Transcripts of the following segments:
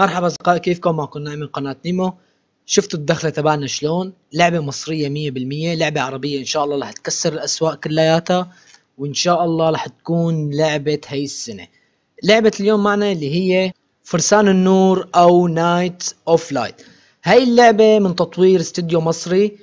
مرحبا اصدقائي كيفكم معكم نايم من قناة نيمو شفتوا الدخلة تبعنا شلون لعبة مصرية 100% لعبة عربية ان شاء الله رح تكسر الاسواق كلياتها وان شاء الله رح تكون لعبة هي السنة لعبة اليوم معنا اللي هي فرسان النور او نايت اوف لايت هاي اللعبة من تطوير استوديو مصري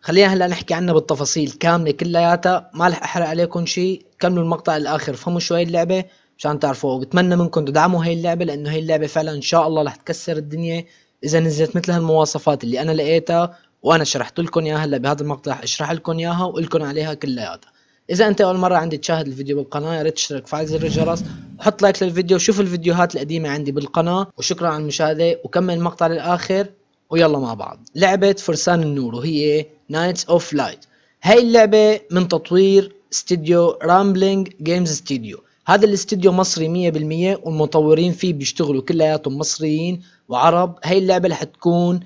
خلينا هلا نحكي عنها بالتفاصيل كاملة كلياتها ما رح احرق عليكم شيء كملوا المقطع الاخر فهموا شوي اللعبة مشان تعرفوا وبتمنى منكم تدعموا هاي اللعبه لانه هاي اللعبه فعلا ان شاء الله رح تكسر الدنيا اذا نزلت مثل هالمواصفات اللي انا لقيتها وانا شرحت لكم اياها هلا بهذا المقطع رح اشرح لكم اياها وقلكم عليها كلياتها اذا انت اول مره عندي تشاهد الفيديو بالقناه يا ريت تشترك وفعل زر الجرس وحط لايك للفيديو وشوف الفيديوهات القديمه عندي بالقناه وشكرا على المشاهده وكمل المقطع للاخر ويلا مع بعض لعبه فرسان النور وهي نايتس اوف لايت هاي اللعبه من تطوير استديو رامبلينج جيمز ستوديو هذا الاستديو مصري 100% والمطورين فيه بيشتغلوا كلياتهم مصريين وعرب هاي اللعبة رح تكون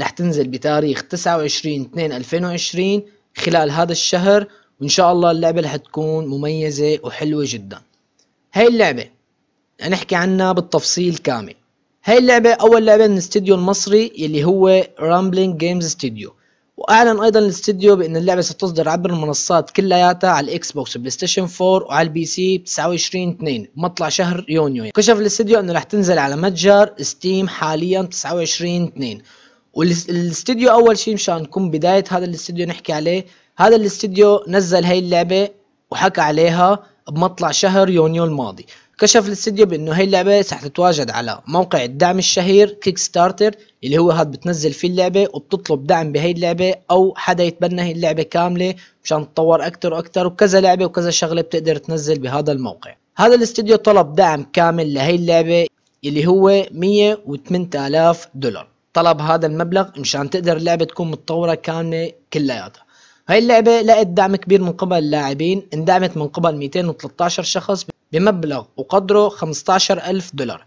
رح تنزل بتاريخ 29 2 2020 خلال هذا الشهر وان شاء الله اللعبة رح تكون مميزة وحلوة جدا هاي اللعبة نحكي عنها بالتفصيل كامل هاي اللعبة أول لعبة من الاستديو المصري اللي هو رامبلينج جيمز استديو واعلن ايضا الاستديو بان اللعبه ستصدر عبر المنصات كلياتها على الاكس بوكس وبلاي ستيشن 4 وعلى البي سي 29 2 بمطلع شهر يونيو يعني. كشف الاستديو انه رح تنزل على متجر ستيم حاليا 29 2 والاستديو اول شيء مشان نكون بدايه هذا الاستديو نحكي عليه هذا الاستديو نزل هاي اللعبه وحكى عليها بمطلع شهر يونيو الماضي كشف الاستديو بانه هي اللعبه رح تتواجد على موقع الدعم الشهير كيك ستارتر اللي هو هاد بتنزل فيه اللعبه وبتطلب دعم بهي اللعبه او حدا يتبنى هي اللعبه كامله مشان تتطور اكثر واكثر وكذا لعبه وكذا شغله بتقدر تنزل بهذا الموقع هذا الاستديو طلب دعم كامل لهي اللعبه اللي هو 108000 دولار طلب هذا المبلغ مشان تقدر اللعبه تكون متطوره كامله كلياتها هاي اللعبة لقت دعم كبير من قبل اللاعبين اندعمت من قبل 213 شخص بمبلغ وقدره 15000 دولار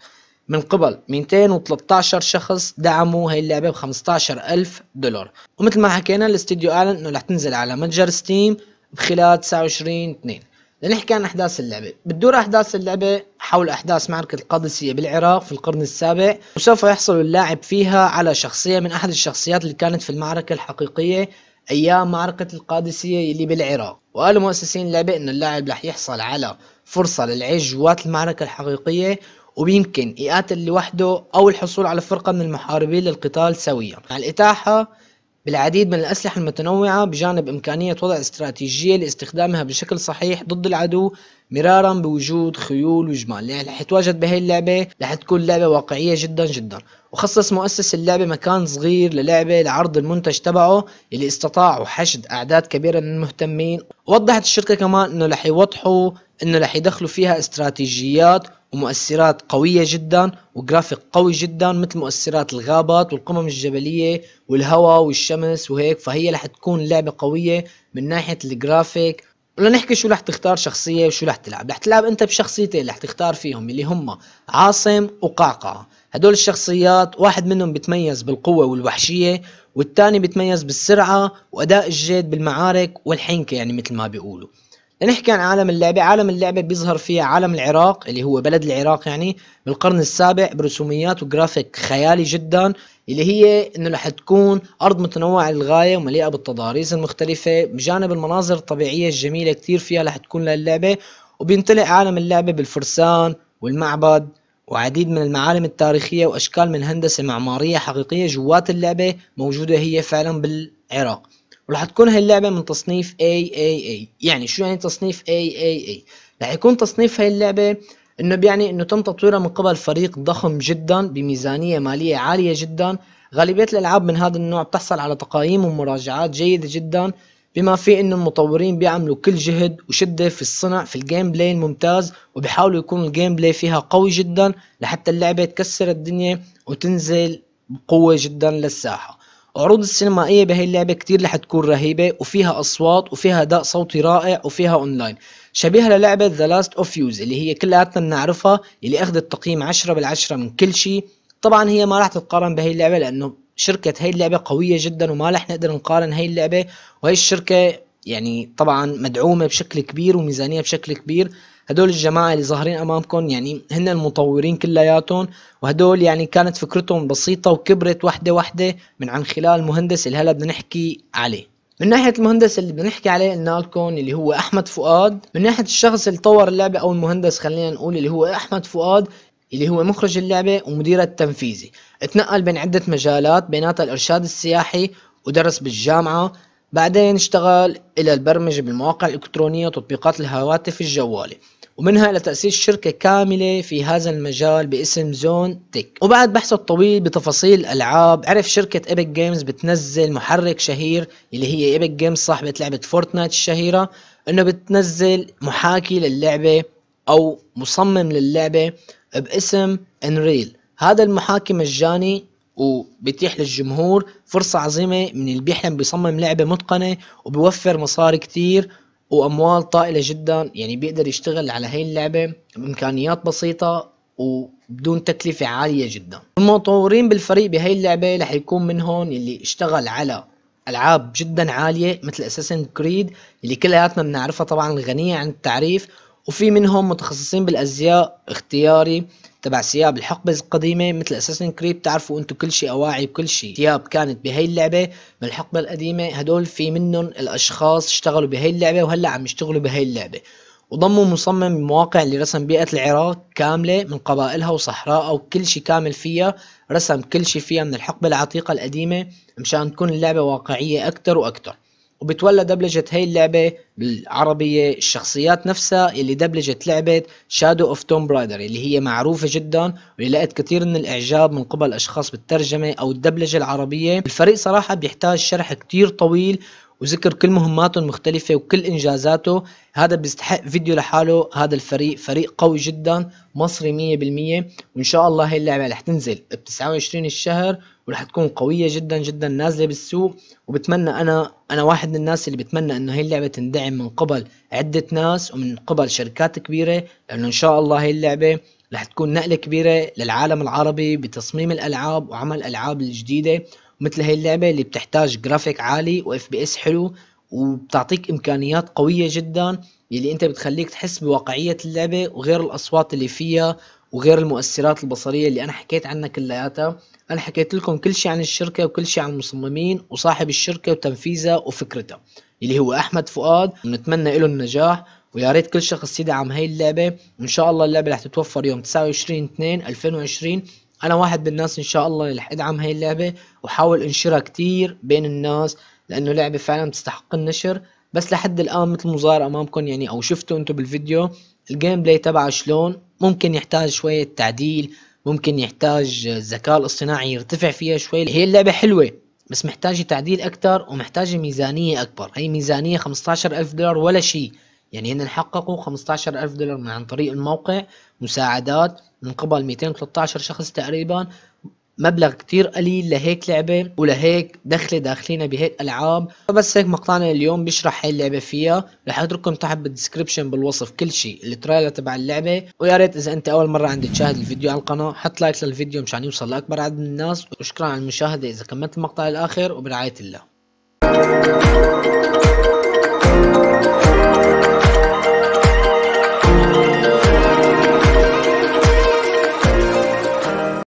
من قبل 213 شخص دعموا هاي اللعبة ب 15000 دولار ومثل ما حكينا الاستديو أعلن إنه رح تنزل على متجر ستيم بخلال 29 2 لنحكي عن أحداث اللعبة بتدور أحداث اللعبة حول أحداث معركة القادسية بالعراق في القرن السابع وسوف يحصل اللاعب فيها على شخصية من أحد الشخصيات اللي كانت في المعركة الحقيقية أيام معركة القادسية اللي بالعراق وقالوا مؤسسين اللعبة إنه اللاعب رح يحصل على فرصة للعيش جوات المعركة الحقيقية وبيمكن يقاتل لوحده أو الحصول على فرقة من المحاربين للقتال سويا مع الإتاحة بالعديد من الأسلحة المتنوعة بجانب إمكانية وضع استراتيجية لاستخدامها بشكل صحيح ضد العدو مرارا بوجود خيول وجمال اللي يعني رح يتواجد بهي اللعبة رح تكون لعبة واقعية جدا جدا وخصص مؤسس اللعبة مكان صغير للعبة لعرض المنتج تبعه اللي استطاعوا حشد أعداد كبيرة من المهتمين وضحت الشركة كمان انه رح يوضحوا انه رح يدخلوا فيها استراتيجيات ومؤثرات قوية جدا وجرافيك قوي جدا مثل مؤثرات الغابات والقمم الجبلية والهواء والشمس وهيك فهي رح تكون لعبة قوية من ناحية الجرافيك ولنحكي شو رح تختار شخصية وشو رح تلعب رح تلعب انت بشخصيتين اللي رح تختار فيهم اللي هم عاصم وقعقعة هدول الشخصيات واحد منهم بتميز بالقوة والوحشية والتاني بتميز بالسرعة وأداء الجيد بالمعارك والحنكة يعني مثل ما بيقولوا نحكي عن عالم اللعبة عالم اللعبة بيظهر فيها عالم العراق اللي هو بلد العراق يعني بالقرن السابع برسوميات وجرافيك خيالي جدا اللي هي انه رح تكون ارض متنوعه للغايه ومليئه بالتضاريس المختلفه بجانب المناظر الطبيعيه الجميله كتير فيها رح تكون للعبه وبينطلق عالم اللعبه بالفرسان والمعبد وعديد من المعالم التاريخية وأشكال من هندسة معمارية حقيقية جوات اللعبة موجودة هي فعلا بالعراق وراح تكون هاي اللعبه من تصنيف AAA يعني شو يعني تصنيف AAA راح يكون تصنيف هاي اللعبه انه بيعني انه تم تطويرها من قبل فريق ضخم جدا بميزانيه ماليه عاليه جدا غالبيه الالعاب من هذا النوع بتحصل على تقايم ومراجعات جيده جدا بما في انه المطورين بيعملوا كل جهد وشده في الصنع في الجيم بلاي الممتاز وبيحاولوا يكون الجيم بلاي فيها قوي جدا لحتى اللعبه تكسر الدنيا وتنزل بقوه جدا للساحه عروض السينمائية بهي اللعبة كتير رح تكون رهيبة وفيها أصوات وفيها أداء صوتي رائع وفيها أونلاين شبيهة للعبة The Last of Us اللي هي كلياتنا بنعرفها اللي أخذت تقييم 10 بالعشرة من كل شيء طبعا هي ما رح تتقارن بهي اللعبة لأنه شركة هي اللعبة قوية جدا وما رح نقدر نقارن هي اللعبة وهي الشركة يعني طبعا مدعومه بشكل كبير وميزانيه بشكل كبير هدول الجماعه اللي ظاهرين امامكم يعني هن المطورين كلياتهم وهدول يعني كانت فكرتهم بسيطه وكبرت وحده وحده من عن خلال المهندس اللي هلا بدنا نحكي عليه من ناحية المهندس اللي بدنا نحكي عليه قلنا لكم اللي هو أحمد فؤاد، من ناحية الشخص اللي طور اللعبة أو المهندس خلينا نقول اللي هو أحمد فؤاد اللي هو مخرج اللعبة ومديرها التنفيذي، اتنقل بين عدة مجالات بيناتها الإرشاد السياحي ودرس بالجامعة بعدين اشتغل إلى البرمجة بالمواقع الإلكترونية وتطبيقات الهواتف الجوالة ومنها إلى تأسيس شركة كاملة في هذا المجال باسم زون تيك وبعد بحثه الطويل بتفاصيل الألعاب عرف شركة إيبك جيمز بتنزل محرك شهير اللي هي إيبك جيمز صاحبة لعبة فورتنايت الشهيرة إنه بتنزل محاكي للعبة أو مصمم للعبة باسم انريل هذا المحاكي مجاني وبتيح للجمهور فرصة عظيمة من اللي بيحلم بيصمم لعبة متقنة وبيوفر مصاري كتير وأموال طائلة جدا يعني بيقدر يشتغل على هاي اللعبة بإمكانيات بسيطة وبدون تكلفة عالية جدا المطورين بالفريق بهاي اللعبة رح يكون منهم اللي اشتغل على العاب جدا عاليه مثل اساسن كريد اللي كلياتنا بنعرفها طبعا الغنية عن التعريف وفي منهم متخصصين بالازياء اختياري تبع ثياب الحقبة القديمة مثل اساسن كريب بتعرفوا انتو كل شيء اواعي وكل شيء ثياب كانت بهي اللعبة من الحقبة القديمة هدول في منهم الاشخاص اشتغلوا بهي اللعبة وهلا عم يشتغلوا بهي اللعبة وضموا مصمم مواقع اللي رسم بيئة العراق كاملة من قبائلها وصحراءها وكل شيء كامل فيها رسم كل شيء فيها من الحقبة العتيقة القديمة مشان تكون اللعبة واقعية أكتر وأكتر وبتولى دبلجة هاي اللعبة بالعربية الشخصيات نفسها اللي دبلجت لعبة شادو اوف توم برايدر اللي هي معروفة جدا واللي لقت كثير من الإعجاب من قبل أشخاص بالترجمة أو الدبلجة العربية الفريق صراحة بيحتاج شرح كتير طويل وذكر كل مهماته المختلفة وكل إنجازاته هذا بيستحق فيديو لحاله هذا الفريق فريق قوي جدا مصري مية بالمية وإن شاء الله هي اللعبة رح تنزل ب 29 الشهر ورح تكون قوية جدا جدا نازلة بالسوق وبتمنى أنا أنا واحد من الناس اللي بتمنى إنه هي اللعبة تندعم من قبل عدة ناس ومن قبل شركات كبيرة لأنه إن شاء الله هي اللعبة رح تكون نقلة كبيرة للعالم العربي بتصميم الألعاب وعمل الألعاب الجديدة مثل هاي اللعبة اللي بتحتاج جرافيك عالي واف بي اس حلو وبتعطيك امكانيات قوية جدا يلي انت بتخليك تحس بواقعية اللعبة وغير الاصوات اللي فيها وغير المؤثرات البصرية اللي انا حكيت عنها كلياتها انا حكيت لكم كل شيء عن الشركة وكل شيء عن المصممين وصاحب الشركة وتنفيذها وفكرتها اللي هو احمد فؤاد ونتمنى له النجاح ويا ريت كل شخص يدعم هاي اللعبة وان شاء الله اللعبة رح تتوفر يوم 29 2 2020 انا واحد من الناس ان شاء الله اللي رح ادعم هاي اللعبه وحاول انشرها كتير بين الناس لانه لعبه فعلا بتستحق النشر بس لحد الان مثل ما ظاهر امامكم يعني او شفتوا انتم بالفيديو الجيم بلاي تبعه شلون ممكن يحتاج شويه تعديل ممكن يحتاج الذكاء الاصطناعي يرتفع فيها شوي هي اللعبه حلوه بس محتاجه تعديل اكتر ومحتاجه ميزانيه اكبر هي ميزانيه 15000 دولار ولا شيء يعني هن حققوا 15000 دولار من عن طريق الموقع مساعدات من قبل 213 شخص تقريبا مبلغ كتير قليل لهيك لعبة ولهيك دخلة داخلينا بهيك ألعاب فبس هيك مقطعنا اليوم بشرح هاي اللعبة فيها رح اترككم تحت بالدسكربشن بالوصف كل شيء الترايلر تبع اللعبة ويا ريت إذا أنت أول مرة عندك تشاهد الفيديو على القناة حط لايك للفيديو مشان يوصل لأكبر عدد من الناس وشكرا على المشاهدة إذا كملت المقطع الآخر وبرعاية الله